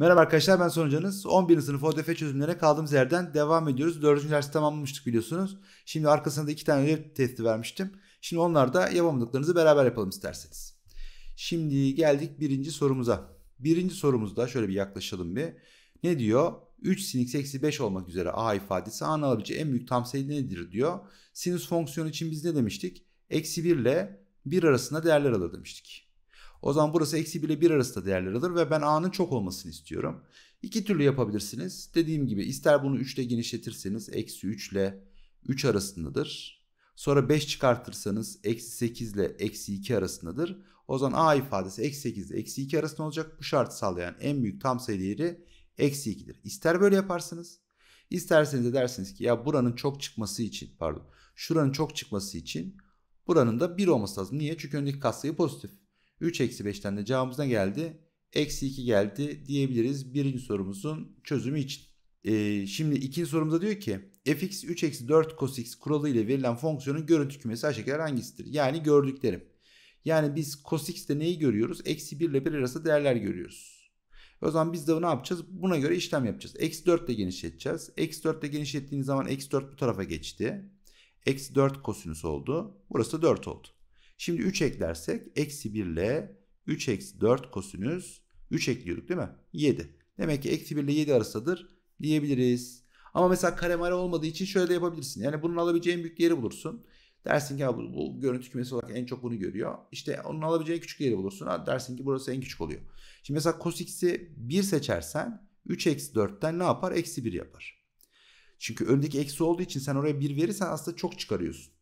Merhaba arkadaşlar ben Sonucanız. 11. sınıf ODF çözümlere kaldığımız yerden devam ediyoruz. 4. dersi tamamlamıştık biliyorsunuz. Şimdi arkasında da 2 tane ödev testi vermiştim. Şimdi onlar da yapamadıklarınızı beraber yapalım isterseniz. Şimdi geldik birinci sorumuza. Birinci sorumuzda şöyle bir yaklaşalım bir. Ne diyor? 3 sin x eksi 5 olmak üzere a ifadesi a'nın alabileceği en büyük tam sayı nedir diyor. Sinüs fonksiyonu için biz ne demiştik? Eksi 1 ile 1 arasında değerler alır demiştik. O zaman burası eksi 1 ile 1 arasında değerler alır ve ben a'nın çok olmasını istiyorum. İki türlü yapabilirsiniz. Dediğim gibi ister bunu 3 ile genişletirseniz eksi 3 ile 3 arasındadır. Sonra 5 çıkartırsanız eksi 8 ile eksi 2 arasındadır. O zaman a ifadesi eksi 8 ile eksi 2 arasında olacak. Bu şartı sağlayan en büyük tam sayı değeri eksi 2'dir. İster böyle yaparsınız. İsterseniz de dersiniz ki ya buranın çok çıkması için pardon şuranın çok çıkması için buranın da 1 olması lazım. Niye? Çünkü öndeki katsayı pozitif. 3 eksi 5'ten de cevabımız ne geldi? Eksi 2 geldi diyebiliriz birinci sorumuzun çözümü için. Ee, şimdi ikinci sorumuzda diyor ki fx 3 eksi 4 cos x kuralı ile verilen fonksiyonun görüntü kümesi aşağıdakiler hangisidir? Yani gördüklerim. Yani biz cos x'te neyi görüyoruz? Eksi 1 ile 1 arası değerler görüyoruz. O zaman biz de ne yapacağız? Buna göre işlem yapacağız. Eksi 4 ile genişleteceğiz. Eksi 4 ile genişlettiğiniz zaman eksi 4 bu tarafa geçti. Eksi 4 kosinüs oldu. Burası 4 oldu. Şimdi 3 eklersek eksi 1 ile 3 eksi 4 kosinüs 3 ekliyorduk değil mi? 7. Demek ki eksi 1 ile 7 arasıdır diyebiliriz. Ama mesela karemare olmadığı için şöyle de yapabilirsin. Yani bunun alabileceğin büyük yeri bulursun. Dersin ki bu, bu görüntü kümesi olarak en çok bunu görüyor. İşte onun alabileceği küçük yeri bulursun. dersin ki burası en küçük oluyor. Şimdi mesela cos x'i 1 seçersen 3 eksi 4'ten ne yapar? Eksi 1 yapar. Çünkü öndeki eksi olduğu için sen oraya 1 verirsen aslında çok çıkarıyorsun.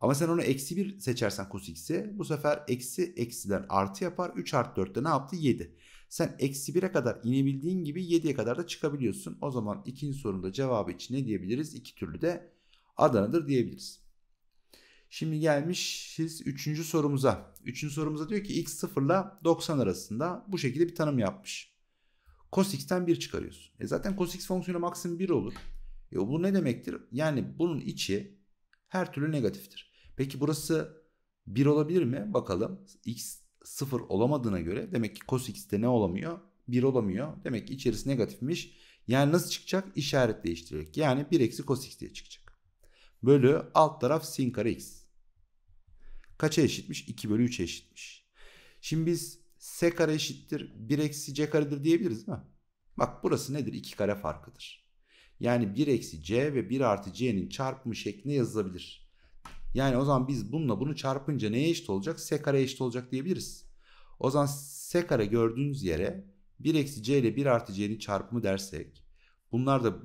Ama sen onu eksi 1 seçersen cos bu sefer eksi eksiden artı yapar. 3 artı 4'te ne yaptı? 7. Sen eksi 1'e kadar inebildiğin gibi 7'ye kadar da çıkabiliyorsun. O zaman ikinci sorunda cevabı için ne diyebiliriz? İki türlü de Adana'dır diyebiliriz. Şimdi gelmişiz 3. sorumuza. 3. sorumuza diyor ki x 0 ile 90 arasında bu şekilde bir tanım yapmış. Cos x'ten 1 çıkarıyorsun. E zaten cos x fonksiyonu maksimum 1 olur. E bu ne demektir? Yani bunun içi her türlü negatiftir. Peki burası 1 olabilir mi? Bakalım. X 0 olamadığına göre demek ki cos x'te ne olamıyor? 1 olamıyor. Demek ki içerisi negatifmiş. Yani nasıl çıkacak? İşaret değiştirerek. Yani 1 eksi cos x diye çıkacak. Bölü alt taraf sin kare x. Kaça eşitmiş? 2 bölü 3'e eşitmiş. Şimdi biz s kare eşittir 1 eksi c karedir diyebiliriz mi? Bak burası nedir? 2 kare farkıdır. Yani 1 eksi c ve 1 artı c'nin çarpımı şeklinde yazılabilir. Yani o zaman biz bununla bunu çarpınca neye eşit olacak? S kare eşit olacak diyebiliriz. O zaman S kare gördüğünüz yere 1 eksi C ile 1 artı C'nin çarpımı dersek bunlar da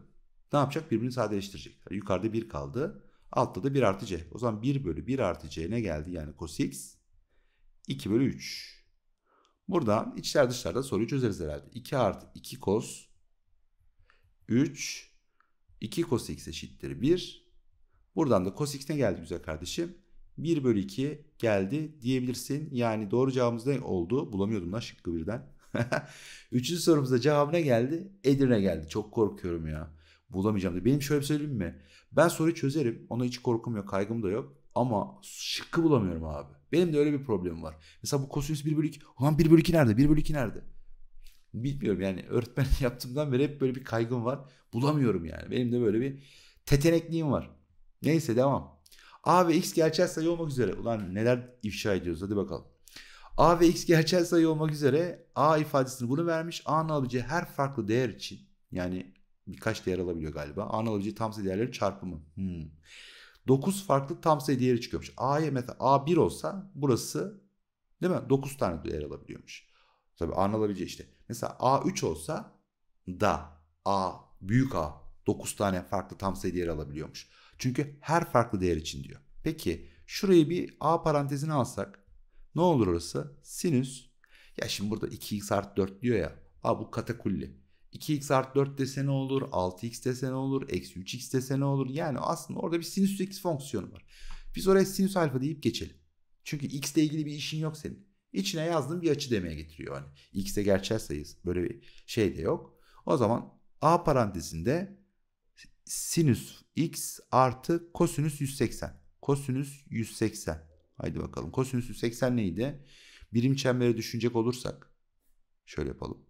ne yapacak? Birbirini sadeleştirecek. yukarıda 1 kaldı. Altta da 1 artı C. O zaman 1 bölü 1 artı C ne geldi? Yani cos x 2 bölü 3. Buradan içler dışlarda soruyu çözeriz herhalde. 2 artı 2 cos 3 2 cos x eşittir 1 Buradan da cos x geldi güzel kardeşim? 1 bölü 2 geldi diyebilirsin. Yani doğru cevabımız ne oldu? Bulamıyordum lan şıkkı birden. Üçüncü sorumuzda cevap ne geldi? Edirne geldi. Çok korkuyorum ya. Bulamayacağım diye. Benim şöyle bir söyleyeyim mi? Ben soruyu çözerim. Ona hiç korkum yok. Kaygım da yok. Ama şıkkı bulamıyorum abi. Benim de öyle bir problemim var. Mesela bu kosinüs 1 bölü 2. Ulan 1 bölü 2 nerede? 1 bölü 2 nerede? Bilmiyorum yani öğretmen yaptığımdan beri hep böyle bir kaygım var. Bulamıyorum yani. Benim de böyle bir tetenekliğim var. Neyse devam. A ve X gerçel sayı olmak üzere. Ulan neler ifşa ediyoruz hadi bakalım. A ve X gerçel sayı olmak üzere A ifadesini bunu vermiş. A'nın alabileceği her farklı değer için yani birkaç değer alabiliyor galiba. A'nın alabileceği tam sayı değerleri çarpımı. Hmm. 9 farklı tam sayı değeri çıkıyormuş. A'ya mesela A1 olsa burası değil mi? 9 tane değer alabiliyormuş. Tabii A'nın alabileceği işte. Mesela A3 olsa da A büyük A 9 tane farklı tam sayı değeri alabiliyormuş. Çünkü her farklı değer için diyor. Peki şurayı bir a parantezine alsak ne olur orası? Sinüs. Ya şimdi burada 2x artı 4 diyor ya. A bu katakulli. 2x artı 4 dese ne olur? 6x dese ne olur? Eksi 3x dese ne olur? Yani aslında orada bir sinüs x fonksiyonu var. Biz oraya sinüs alfa deyip geçelim. Çünkü x ile ilgili bir işin yok senin. İçine yazdığın bir açı demeye getiriyor. yani. x'e gerçel sayısı böyle bir şey de yok. O zaman a parantezinde sinüs x artı kosinüs 180. Kosinüs 180. Haydi bakalım. Kosinüs 180 neydi? Birim çemberi düşünecek olursak. Şöyle yapalım.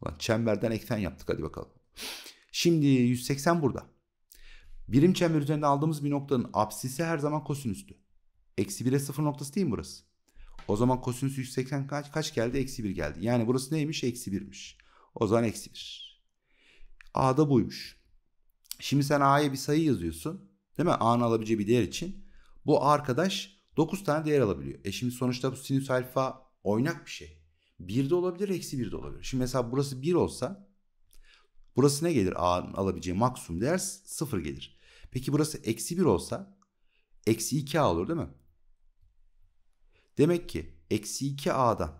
Ulan çemberden eksen yaptık hadi bakalım. Şimdi 180 burada. Birim çember üzerinde aldığımız bir noktanın apsisi her zaman kosinüstü. Eksi 1'e 0 noktası değil mi burası? O zaman kosinüs 180 kaç, kaç geldi? Eksi 1 geldi. Yani burası neymiş? Eksi 1'miş. O zaman eksi 1. A'da buymuş. Şimdi sen A'ya bir sayı yazıyorsun. Değil mi? A'nın alabileceği bir değer için. Bu arkadaş 9 tane değer alabiliyor. E şimdi sonuçta bu sinüs alfa oynak bir şey. 1 de olabilir, eksi 1 de olabilir. Şimdi mesela burası 1 olsa burası ne gelir? A'nın alabileceği maksimum değer 0 gelir. Peki burası eksi 1 olsa eksi 2A olur değil mi? Demek ki eksi 2A'dan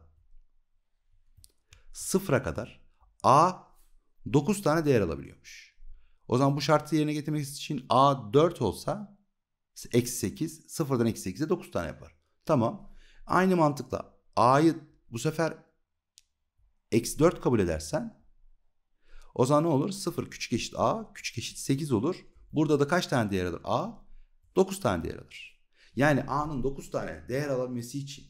0'a kadar A 9 tane değer alabiliyormuş. O zaman bu şartı yerine getirmek için A 4 olsa eksi 8 sıfırdan eksi 8'e 9 tane yapar. Tamam. Aynı mantıkla A'yı bu sefer eksi 4 kabul edersen o zaman ne olur? 0 küçük eşit A küçük eşit 8 olur. Burada da kaç tane değer alır? A 9 tane değer alır. Yani A'nın 9 tane değer alabilmesi için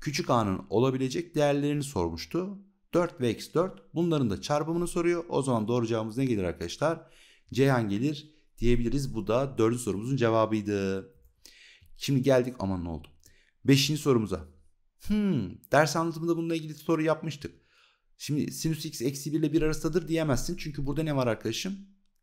küçük A'nın olabilecek değerlerini sormuştu. 4 ve eksi 4 bunların da çarpımını soruyor. O zaman doğru cevabımız ne gelir arkadaşlar? Ceyhan gelir diyebiliriz. Bu da dördüncü sorumuzun cevabıydı. Şimdi geldik aman ne oldu. Beşinci sorumuza. Hmm, ders anlatımında bununla ilgili soru yapmıştık. Şimdi sinüs x eksi 1 ile 1 arasındadır diyemezsin. Çünkü burada ne var arkadaşım?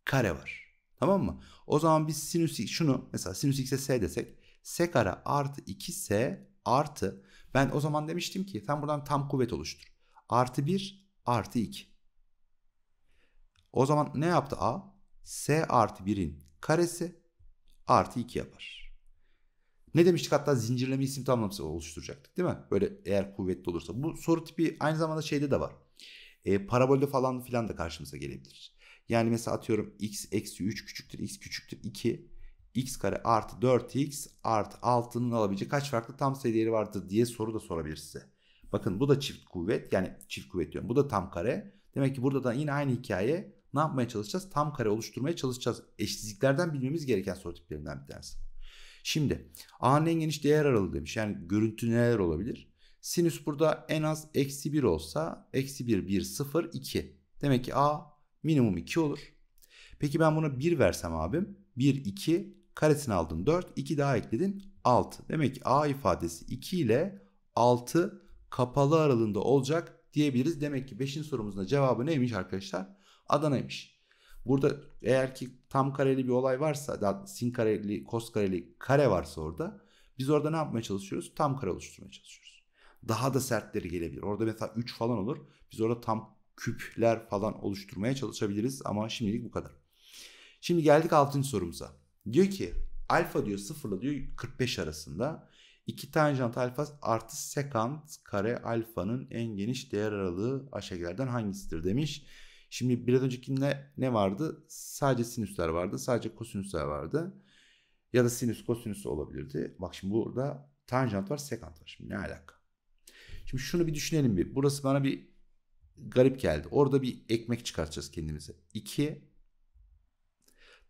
Kare var. Tamam mı? O zaman biz sinüs x şunu mesela sinüs x'e s desek. s kare artı 2s artı ben o zaman demiştim ki sen buradan tam kuvvet oluştur. Artı 1 artı 2. O zaman ne yaptı a? S artı 1'in karesi artı 2 yapar. Ne demiştik hatta zincirleme isim tamlaması oluşturacaktık değil mi? Böyle eğer kuvvetli olursa. Bu soru tipi aynı zamanda şeyde de var. E, parabolde falan filan da karşımıza gelebilir. Yani mesela atıyorum x eksi 3 küçüktür x küçüktür 2 x kare artı 4x artı 6'nın alabileceği kaç farklı tam sayı değeri vardır diye soru da sorabilir size. Bakın bu da çift kuvvet yani çift kuvvet diyorum bu da tam kare. Demek ki burada da yine aynı hikaye ne yapmaya çalışacağız? Tam kare oluşturmaya çalışacağız. Eşsizliklerden bilmemiz gereken soru tiplerinden bir tanesi. Şimdi A'nın en geniş değer aralığı demiş. Yani görüntü neler olabilir? Sinüs burada en az eksi 1 olsa eksi 1, 1, 0, 2. Demek ki A minimum 2 olur. Peki ben buna 1 versem abim. 1, 2 karesini aldın 4, 2 daha ekledin 6. Demek ki A ifadesi 2 ile 6 kapalı aralığında olacak diyebiliriz. Demek ki 5'in sorumuzun cevabı neymiş arkadaşlar? Adana'ymış. Burada eğer ki tam kareli bir olay varsa, sin kareli, kos kareli kare varsa orada biz orada ne yapmaya çalışıyoruz? Tam kare oluşturmaya çalışıyoruz. Daha da sertleri gelebilir. Orada mesela 3 falan olur. Biz orada tam küpler falan oluşturmaya çalışabiliriz ama şimdilik bu kadar. Şimdi geldik 6. sorumuza. Diyor ki alfa diyor 0 ile diyor 45 arasında 2 tanjant alfa artı sekant kare alfanın en geniş değer aralığı aşağıdakilerden hangisidir demiş. Şimdi biraz öncekinde ne vardı? Sadece sinüsler vardı. Sadece kosinüsler vardı. Ya da sinüs kosinüs olabilirdi. Bak şimdi burada tanjant var sekant var. Şimdi ne alaka? Şimdi şunu bir düşünelim bir. Burası bana bir garip geldi. Orada bir ekmek çıkartacağız kendimize. 2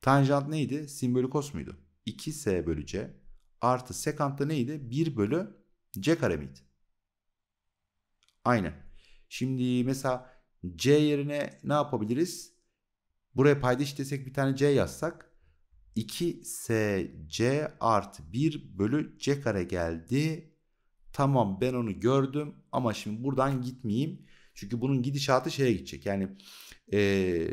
tanjant neydi? Sin bölü kos muydu? 2s bölü c artı sekant da neydi? 1 bölü c kare miydi? Aynen. Şimdi mesela C yerine ne yapabiliriz? Buraya paydaş desek bir tane C yazsak. 2SC artı 1 bölü C kare geldi. Tamam ben onu gördüm ama şimdi buradan gitmeyeyim. Çünkü bunun gidişatı şeye gidecek. Yani ee,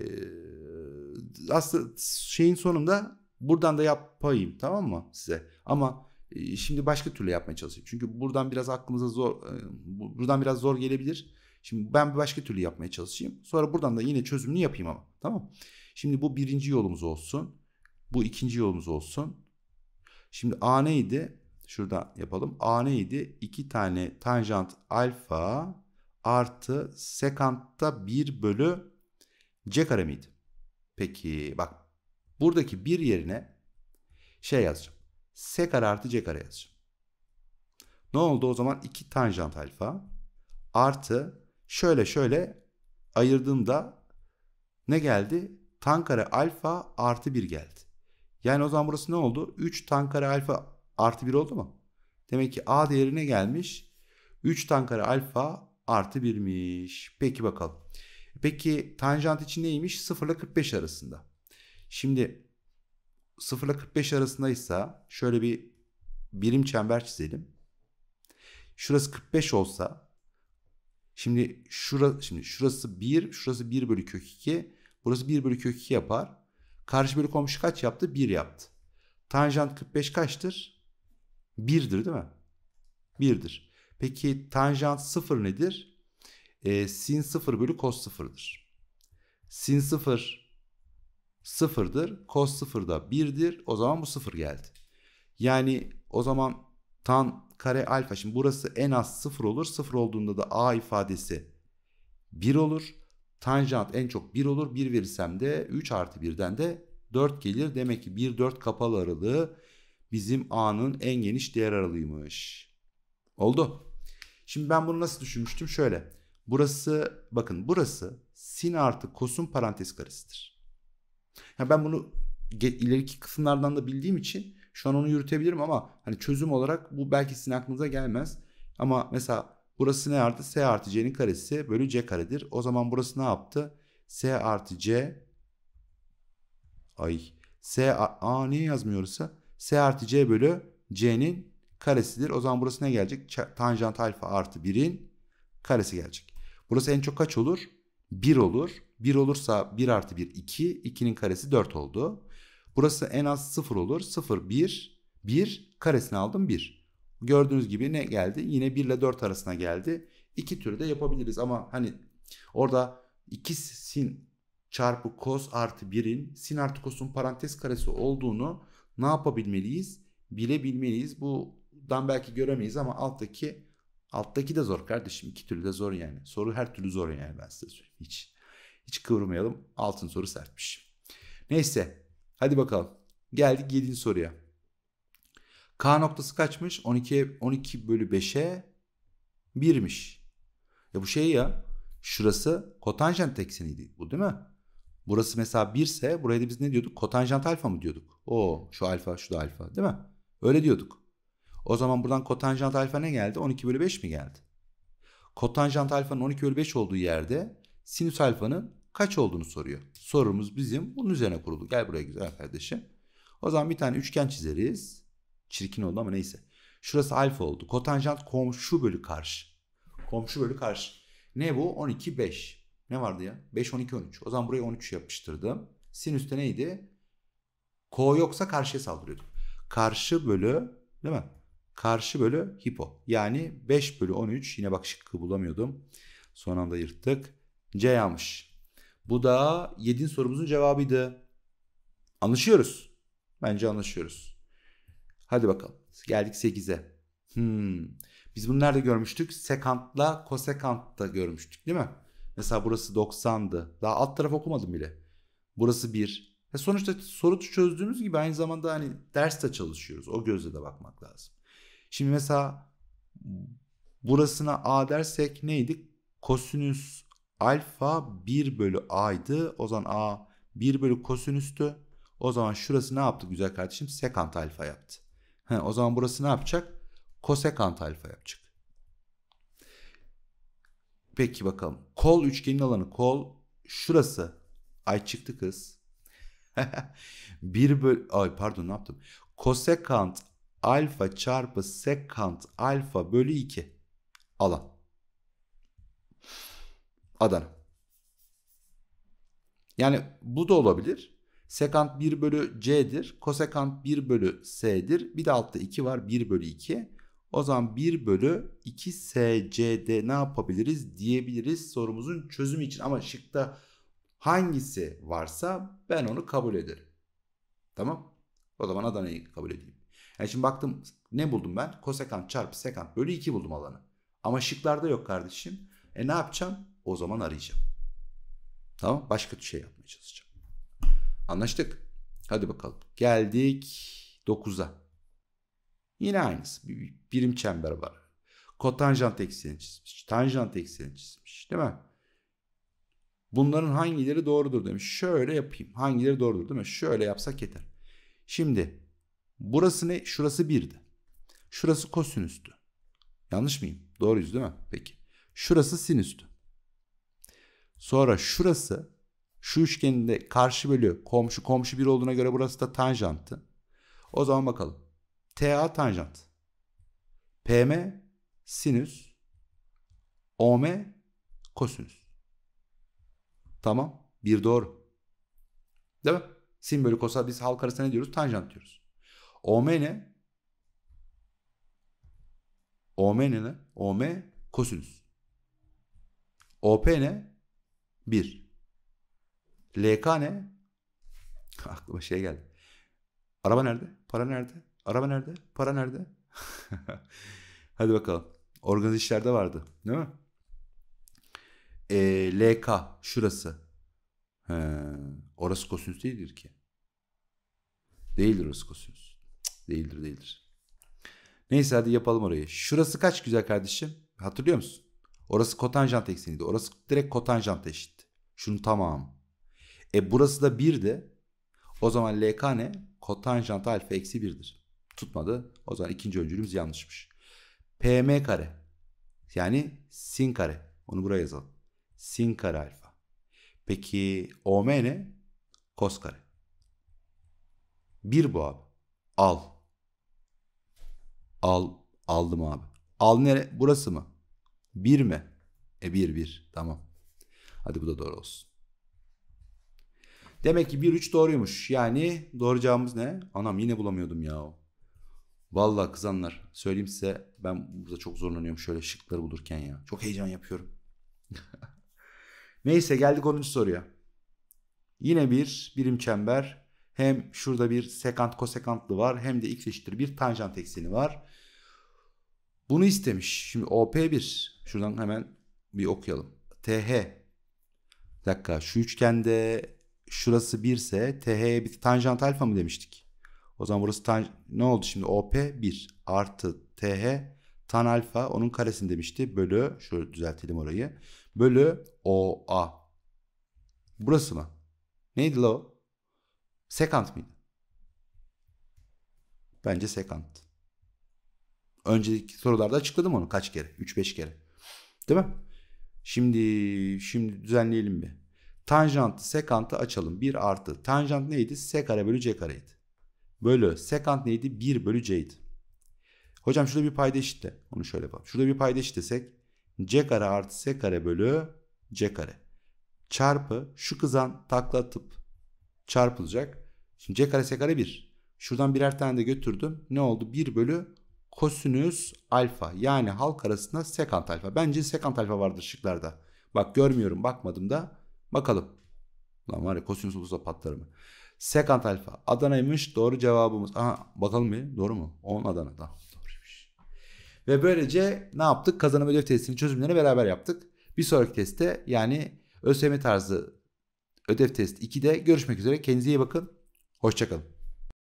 aslında şeyin sonunda buradan da yapayım tamam mı size? Ama e, şimdi başka türlü yapmaya çalışayım. Çünkü buradan biraz aklımıza zor e, buradan biraz zor gelebilir. Şimdi ben bir başka türlü yapmaya çalışayım. Sonra buradan da yine çözümünü yapayım ama. Tamam. Şimdi bu birinci yolumuz olsun. Bu ikinci yolumuz olsun. Şimdi A neydi? Şurada yapalım. A neydi? 2 tane tanjant alfa artı sekantta 1 bölü c kare miydi? Peki bak buradaki 1 yerine şey yazacağım. S kare artı C kare yazacağım. Ne oldu o zaman? 2 tanjant alfa artı şöyle şöyle ayırdığımda ne geldi? Tankare alfa artı 1 geldi. Yani o zaman burası ne oldu? 3 tankare alfa artı 1 oldu mu? Demek ki A değerine gelmiş. 3 tankare alfa artı 1'miş. Peki bakalım. Peki tanjant için neymiş? 0 ile 45 arasında. Şimdi 0 ile 45 arasındaysa şöyle bir birim çember çizelim. Şurası 45 olsa Şimdi şura, şimdi şurası 1, şurası 1 bölü kök 2. Burası 1 bölü kök 2 yapar. Karşı bölü komşu kaç yaptı? 1 yaptı. Tanjant 45 kaçtır? 1'dir değil mi? 1'dir. Peki tanjant 0 nedir? E, sin 0 bölü cos 0'dır. Sin 0 0'dır. Cos 0 da 1'dir. O zaman bu 0 geldi. Yani o zaman tan kare alfa. Şimdi burası en az 0 olur. 0 olduğunda da a ifadesi 1 olur. Tanjant en çok 1 olur. 1 verirsem de 3 artı 1'den de 4 gelir. Demek ki 1 4 kapalı aralığı bizim a'nın en geniş değer aralığıymış. Oldu. Şimdi ben bunu nasıl düşünmüştüm? Şöyle. Burası bakın burası sin artı kosun parantez karesidir. Ya ben bunu ileriki kısımlardan da bildiğim için şu an onu yürütebilirim ama hani çözüm olarak bu belki sizin aklınıza gelmez. Ama mesela burası ne artı? S artı C'nin karesi bölü C karedir. O zaman burası ne yaptı? S artı C ay S a niye yazmıyoruz? S artı C bölü C'nin karesidir. O zaman burası ne gelecek? Tanjant alfa artı 1'in karesi gelecek. Burası en çok kaç olur? 1 olur. 1 olursa 1 artı 1 2. 2'nin karesi 4 oldu. Burası en az 0 olur. 0, 1, 1 karesini aldım 1. Gördüğünüz gibi ne geldi? Yine 1 ile 4 arasına geldi. İki türü de yapabiliriz ama hani orada 2 sin çarpı cos artı 1'in sin artı cos'un parantez karesi olduğunu ne yapabilmeliyiz? Bilebilmeliyiz. Bundan belki göremeyiz ama alttaki alttaki de zor kardeşim. İki türlü de zor yani. Soru her türlü zor yani ben size söyleyeyim. Hiç, hiç kıvırmayalım. Altın soru sertmiş. Neyse Hadi bakalım. Geldik 7. soruya. K noktası kaçmış? 12, 12 bölü 5'e 1'miş. Ya bu şey ya. Şurası kotanjant ekseniydi. Bu değil mi? Burası mesela 1 ise buraya da biz ne diyorduk? Kotanjant alfa mı diyorduk? O şu alfa şu da alfa değil mi? Öyle diyorduk. O zaman buradan kotanjant alfa ne geldi? 12 bölü 5 mi geldi? Kotanjant alfanın 12 bölü 5 olduğu yerde sinüs alfanın kaç olduğunu soruyor. Sorumuz bizim bunun üzerine kurulu. Gel buraya güzel kardeşim. O zaman bir tane üçgen çizeriz. Çirkin oldu ama neyse. Şurası alfa oldu. Kotanjant komşu bölü karşı. Komşu bölü karşı. Ne bu? 12, 5. Ne vardı ya? 5, 12, 13. O zaman buraya 13 yapıştırdım. Sinüste neydi? Ko yoksa karşıya saldırıyordu. Karşı bölü değil mi? Karşı bölü hipo. Yani 5 bölü 13. Yine bak şıkkı bulamıyordum. Son anda yırttık. C yanmış. Bu da 7. sorumuzun cevabıydı. Anlaşıyoruz. Bence anlaşıyoruz. Hadi bakalım. Geldik 8'e. Hmm. Biz bunu nerede görmüştük? Sekantla kosekantta görmüştük değil mi? Mesela burası 90'dı. Daha alt taraf okumadım bile. Burası 1. E sonuçta soru çözdüğümüz gibi aynı zamanda hani ders de çalışıyoruz. O gözle de bakmak lazım. Şimdi mesela burasına A dersek neydi? Kosinüs alfa 1 bölü a'ydı. O zaman a 1 bölü kosinüstü. O zaman şurası ne yaptı güzel kardeşim? Sekant alfa yaptı. He, o zaman burası ne yapacak? Kosekant alfa yapacak. Peki bakalım. Kol üçgenin alanı kol şurası. Ay çıktı kız. 1 bölü ay pardon ne yaptım? Kosekant alfa çarpı sekant alfa bölü 2 alan. Adana. Yani bu da olabilir. Sekant 1 bölü c'dir. Kosekant 1 bölü s'dir. Bir de altta 2 var 1 bölü 2. O zaman 1 bölü 2 SCD ne yapabiliriz diyebiliriz sorumuzun çözümü için. Ama şıkta hangisi varsa ben onu kabul ederim. Tamam. O zaman Adana'yı kabul edeyim. Yani şimdi baktım ne buldum ben? Kosekant çarpı sekant bölü 2 buldum alanı. Ama şıklarda yok kardeşim. E ne yapacağım? O zaman arayacağım. Tamam başka bir şey yapmaya çalışacağım. Anlaştık. Hadi bakalım. Geldik 9'a. Yine aynısı. Bir, birim çember var. Kotanjant ekseni çizmiş. Tanjant ekseni çizmiş. Değil mi? Bunların hangileri doğrudur demiş. Şöyle yapayım. Hangileri doğrudur değil mi? Şöyle yapsak yeter. Şimdi burası ne? Şurası 1'di. Şurası kosinüstü. Yanlış mıyım? Doğruyuz değil mi? Peki. Şurası sinüstü. Sonra şurası şu üçgenin karşı bölü komşu komşu bir olduğuna göre burası da tanjantı. O zaman bakalım. TA tanjant. PM sinüs. OM kosinüs. Tamam. Bir doğru. Değil mi? Sin bölü kosa biz halk arasında ne diyoruz? Tanjant diyoruz. OM ne? OM ne? OM kosinüs. OP ne? 1. LK ne? Aklıma şey geldi. Araba nerede? Para nerede? Araba nerede? Para nerede? Hadi bakalım. Organize işlerde vardı. Değil mi? E, ee, LK şurası. He, orası kosinüs değildir ki. Değildir orası kosinüs. Değildir değildir. Neyse hadi yapalım orayı. Şurası kaç güzel kardeşim? Hatırlıyor musun? Orası kotanjant ekseniydi. Orası direkt kotanjant eşit. Şunu tamam. E burası da 1 de o zaman LK ne? Kotanjant alfa eksi 1'dir. Tutmadı. O zaman ikinci öncülümüz yanlışmış. PM kare. Yani sin kare. Onu buraya yazalım. Sin kare alfa. Peki OM ne? Kos kare. 1 bu abi. Al. Al. Aldım abi. Al nere? Burası mı? 1 mi? E 1 1. Tamam. Hadi bu da doğru olsun. Demek ki 1 3 doğruymuş. Yani doğru cevabımız ne? Anam yine bulamıyordum ya. Vallahi kızanlar söyleyeyim size ben burada çok zorlanıyorum şöyle şıkları bulurken ya. Çok heyecan yapıyorum. Neyse geldik 10. soruya. Yine bir birim çember. Hem şurada bir sekant kosekantlı var hem de x eşittir bir tanjant ekseni var. Bunu istemiş. Şimdi OP1 şuradan hemen bir okuyalım. TH bir dakika şu üçgende şurası 1 ise TH'ye bir tanjant alfa mı demiştik? O zaman burası tan ne oldu şimdi? OP 1 artı TH tan alfa onun karesini demişti. Bölü şöyle düzeltelim orayı. Bölü OA. Burası mı? Neydi lo? Sekant mıydı? Bence sekant. Önceki sorularda açıkladım onu kaç kere? 3-5 kere. Değil mi? Şimdi şimdi düzenleyelim bir. Tanjant sekantı açalım. 1 artı. Tanjant neydi? S kare bölü C kareydi. Bölü. Sekant neydi? 1 bölü C'ydi. Hocam şurada bir payda eşitle. Onu şöyle yapalım. Şurada bir payda eşitlesek. C kare artı S kare bölü C kare. Çarpı şu kızan takla atıp çarpılacak. Şimdi C kare S kare 1. Şuradan birer tane de götürdüm. Ne oldu? 1 bölü kosinüs alfa yani halk arasında sekant alfa. Bence sekant alfa vardır şıklarda. Bak görmüyorum bakmadım da bakalım. Lan var ya kosinüs olursa mı Sekant alfa Adana'ymış doğru cevabımız. Aha bakalım bir doğru mu? 10 Adana da doğruymuş. Ve böylece ne yaptık? Kazanım ödev testinin çözümlerini beraber yaptık. Bir sonraki testte yani ÖSYM tarzı ödev test 2'de görüşmek üzere. Kendinize iyi bakın. Hoşçakalın.